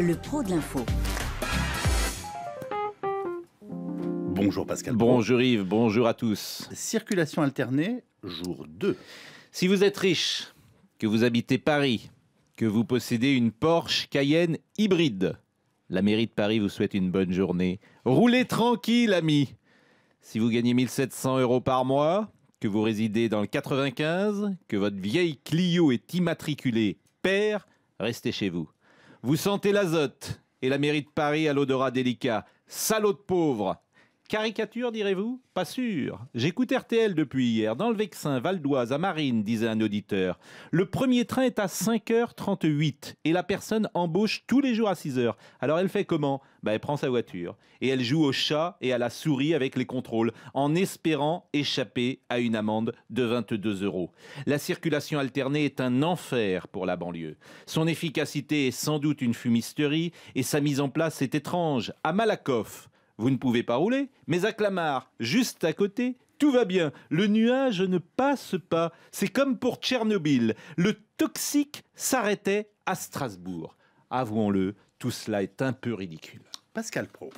le pro de l'info. Bonjour Pascal. Bonjour Yves, bonjour à tous. Circulation alternée, jour 2. Si vous êtes riche, que vous habitez Paris, que vous possédez une Porsche Cayenne hybride, la mairie de Paris vous souhaite une bonne journée. Roulez tranquille, ami. Si vous gagnez 1700 euros par mois, que vous résidez dans le 95, que votre vieille Clio est immatriculée père, restez chez vous. Vous sentez l'azote et la mairie de Paris à l'odorat délicat. Salaud de pauvre Caricature, direz-vous Pas sûr. J'écoute RTL depuis hier. Dans le Vexin, Val d'Oise, à Marine, disait un auditeur. Le premier train est à 5h38 et la personne embauche tous les jours à 6h. Alors elle fait comment bah, Elle prend sa voiture et elle joue au chat et à la souris avec les contrôles en espérant échapper à une amende de 22 euros. La circulation alternée est un enfer pour la banlieue. Son efficacité est sans doute une fumisterie et sa mise en place est étrange. À Malakoff, vous ne pouvez pas rouler. Mais à Clamart, juste à côté, tout va bien. Le nuage ne passe pas. C'est comme pour Tchernobyl. Le toxique s'arrêtait à Strasbourg. Avouons-le, tout cela est un peu ridicule. Pascal Pro.